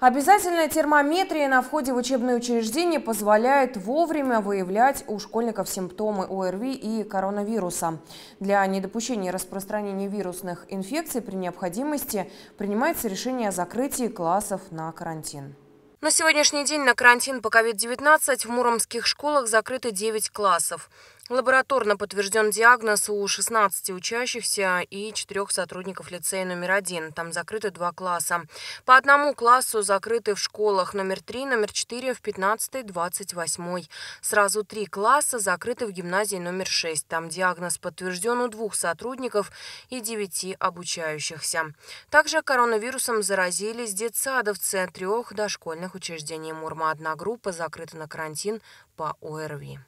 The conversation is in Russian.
Обязательная термометрия на входе в учебные учреждения позволяет вовремя выявлять у школьников симптомы ОРВИ и коронавируса. Для недопущения распространения вирусных инфекций при необходимости принимается решение о закрытии классов на карантин. На сегодняшний день на карантин по COVID-19 в муромских школах закрыты 9 классов. Лабораторно подтвержден диагноз у 16 учащихся и 4 сотрудников лицея номер один. Там закрыты два класса. По одному классу закрыты в школах номер 3, номер 4, в 15, 28. Сразу три класса закрыты в гимназии номер 6. Там диагноз подтвержден у двух сотрудников и 9 обучающихся. Также коронавирусом заразились детсадовцы трех дошкольных учреждений Мурма. Одна группа закрыта на карантин по ОРВИ.